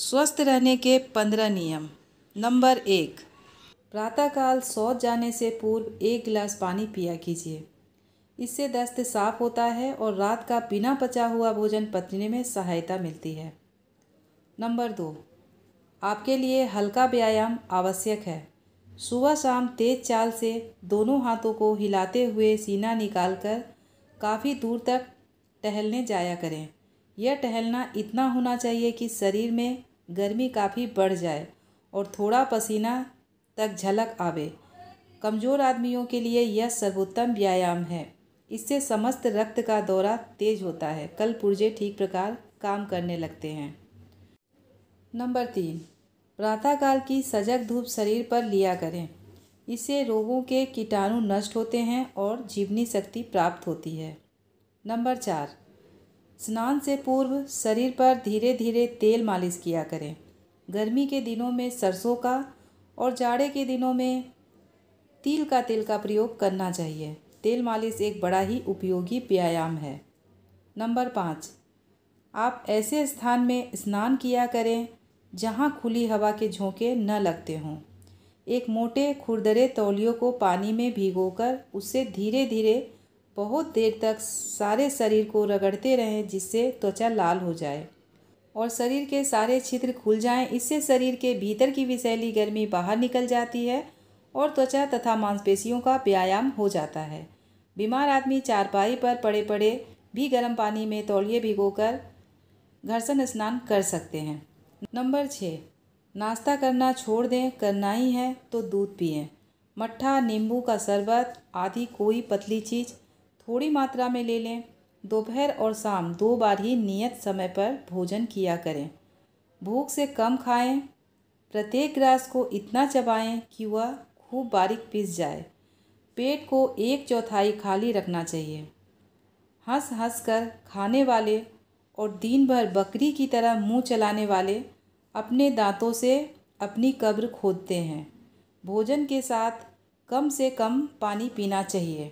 स्वस्थ रहने के पंद्रह नियम नंबर एक प्रातःकाल सौ जाने से पूर्व एक गिलास पानी पिया कीजिए इससे दस्त साफ होता है और रात का बिना पचा हुआ भोजन पचने में सहायता मिलती है नंबर दो आपके लिए हल्का व्यायाम आवश्यक है सुबह शाम तेज चाल से दोनों हाथों को हिलाते हुए सीना निकालकर काफ़ी दूर तक टहलने जाया करें यह टहलना इतना होना चाहिए कि शरीर में गर्मी काफ़ी बढ़ जाए और थोड़ा पसीना तक झलक आवे कमज़ोर आदमियों के लिए यह सर्वोत्तम व्यायाम है इससे समस्त रक्त का दौरा तेज होता है कल पुर्जे ठीक प्रकार काम करने लगते हैं नंबर तीन प्रातःकाल की सजग धूप शरीर पर लिया करें इससे रोगों के कीटाणु नष्ट होते हैं और जीवनी शक्ति प्राप्त होती है नंबर चार स्नान से पूर्व शरीर पर धीरे धीरे तेल मालिश किया करें गर्मी के दिनों में सरसों का और जाड़े के दिनों में तिल का तेल का प्रयोग करना चाहिए तेल मालिश एक बड़ा ही उपयोगी व्यायाम है नंबर पाँच आप ऐसे स्थान में स्नान किया करें जहाँ खुली हवा के झोंके न लगते हों एक मोटे खुरदरे तौलियों को पानी में भिगोकर उससे धीरे धीरे बहुत देर तक सारे शरीर को रगड़ते रहें जिससे त्वचा लाल हो जाए और शरीर के सारे छिद्र खुल जाएं इससे शरीर के भीतर की विषैली गर्मी बाहर निकल जाती है और त्वचा तथा मांसपेशियों का व्यायाम हो जाता है बीमार आदमी चारपाई पर पड़े पड़े भी गर्म पानी में तौलिए भिगोकर घर्षण स्नान कर सकते हैं नंबर छः नाश्ता करना छोड़ दें करना ही है तो दूध पिए मट्ठा नींबू का शरबत आदि कोई पतली चीज़ थोड़ी मात्रा में ले लें दोपहर और शाम दो बार ही नियत समय पर भोजन किया करें भूख से कम खाएं प्रत्येक ग्रास को इतना चबाएं कि वह खूब बारीक पिस जाए पेट को एक चौथाई खाली रखना चाहिए हंस हंस कर खाने वाले और दिन भर बकरी की तरह मुंह चलाने वाले अपने दांतों से अपनी कब्र खोदते हैं भोजन के साथ कम से कम पानी पीना चाहिए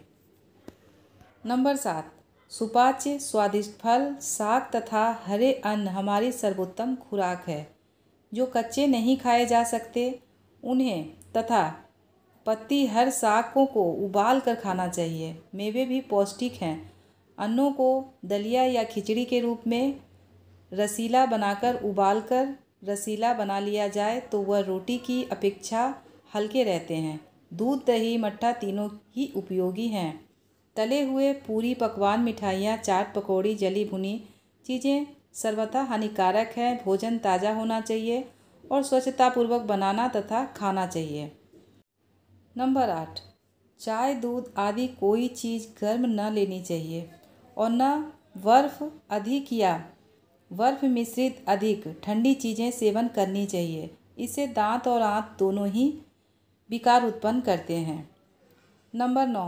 नंबर सात सुपाच्य स्वादिष्ट फल साग तथा हरे अन्न हमारी सर्वोत्तम खुराक है जो कच्चे नहीं खाए जा सकते उन्हें तथा पत्ती हर सागों को उबाल कर खाना चाहिए मेवे भी पौष्टिक हैं अन्नों को दलिया या खिचड़ी के रूप में रसीला बनाकर उबाल कर रसीला बना लिया जाए तो वह रोटी की अपेक्षा हल्के रहते हैं दूध दही मट्ठा तीनों ही उपयोगी हैं तले हुए पूरी पकवान मिठाइयाँ चाट पकौड़ी जली भुनी चीज़ें सर्वथा हानिकारक हैं भोजन ताज़ा होना चाहिए और स्वच्छतापूर्वक बनाना तथा खाना चाहिए नंबर आठ चाय दूध आदि कोई चीज़ गर्म न लेनी चाहिए और न बर्फ अधिक या बर्फ मिश्रित अधिक ठंडी चीज़ें सेवन करनी चाहिए इससे दांत और आंत दोनों ही विकार उत्पन्न करते हैं नंबर नौ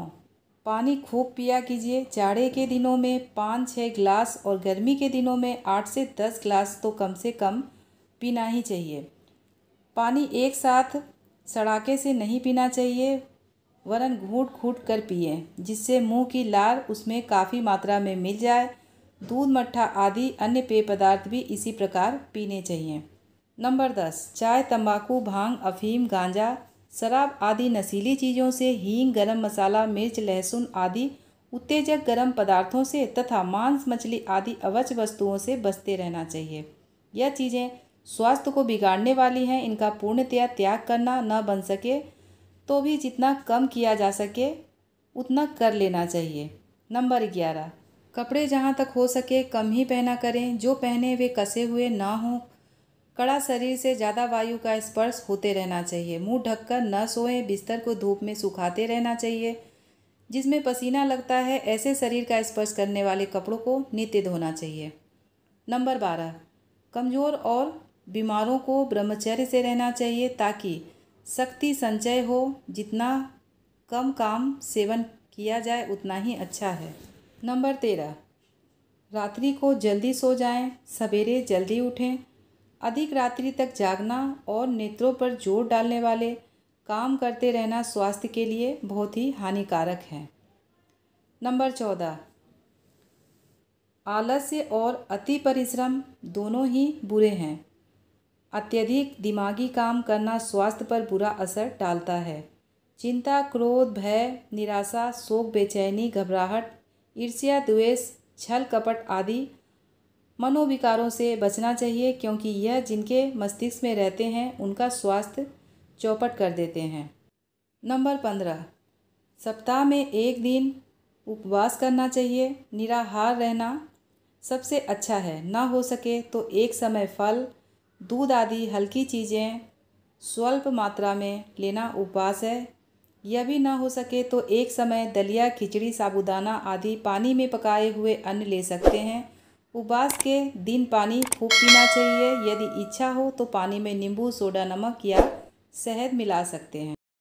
पानी खूब पिया कीजिए जाड़े के दिनों में पाँच छः ग्लास और गर्मी के दिनों में आठ से दस ग्लास तो कम से कम पीना ही चाहिए पानी एक साथ सड़ाके से नहीं पीना चाहिए वरन घूट घूट कर पिए जिससे मुंह की लार उसमें काफ़ी मात्रा में मिल जाए दूध मट्ठा आदि अन्य पेय पदार्थ भी इसी प्रकार पीने चाहिए नंबर दस चाय तंबाकू भांग अफीम गांजा शराब आदि नशीली चीज़ों से हींग गरम मसाला मिर्च लहसुन आदि उत्तेजक गर्म पदार्थों से तथा मांस मछली आदि अवच वस्तुओं से बचते रहना चाहिए यह चीज़ें स्वास्थ्य को बिगाड़ने वाली हैं इनका पूर्णतया त्याग करना न बन सके तो भी जितना कम किया जा सके उतना कर लेना चाहिए नंबर ग्यारह कपड़े जहाँ तक हो सके कम ही पहना करें जो पहने वे कसे हुए ना हों कड़ा शरीर से ज़्यादा वायु का स्पर्श होते रहना चाहिए मुंह ढककर न सोएं बिस्तर को धूप में सुखाते रहना चाहिए जिसमें पसीना लगता है ऐसे शरीर का स्पर्श करने वाले कपड़ों को नित्य धोना चाहिए नंबर बारह कमज़ोर और बीमारों को ब्रह्मचर्य से रहना चाहिए ताकि शक्ति संचय हो जितना कम काम सेवन किया जाए उतना ही अच्छा है नंबर तेरह रात्रि को जल्दी सो जाएं, सवेरे जल्दी उठें अधिक रात्रि तक जागना और नेत्रों पर जोर डालने वाले काम करते रहना स्वास्थ्य के लिए बहुत ही हानिकारक है नंबर चौदह आलस्य और अति परिश्रम दोनों ही बुरे हैं अत्यधिक दिमागी काम करना स्वास्थ्य पर बुरा असर डालता है चिंता क्रोध भय निराशा शोक बेचैनी घबराहट ईर्ष्या द्वेष छल कपट आदि मनोविकारों से बचना चाहिए क्योंकि यह जिनके मस्तिष्क में रहते हैं उनका स्वास्थ्य चौपट कर देते हैं नंबर पंद्रह सप्ताह में एक दिन उपवास करना चाहिए निराहार रहना सबसे अच्छा है ना हो सके तो एक समय फल दूध आदि हल्की चीज़ें स्वल्प मात्रा में लेना उपवास है यह भी ना हो सके तो एक समय दलिया खिचड़ी साबुदाना आदि पानी में पकाए हुए अन्न ले सकते हैं उपवास के दिन पानी खूब पीना चाहिए यदि इच्छा हो तो पानी में नींबू सोडा नमक या शहद मिला सकते हैं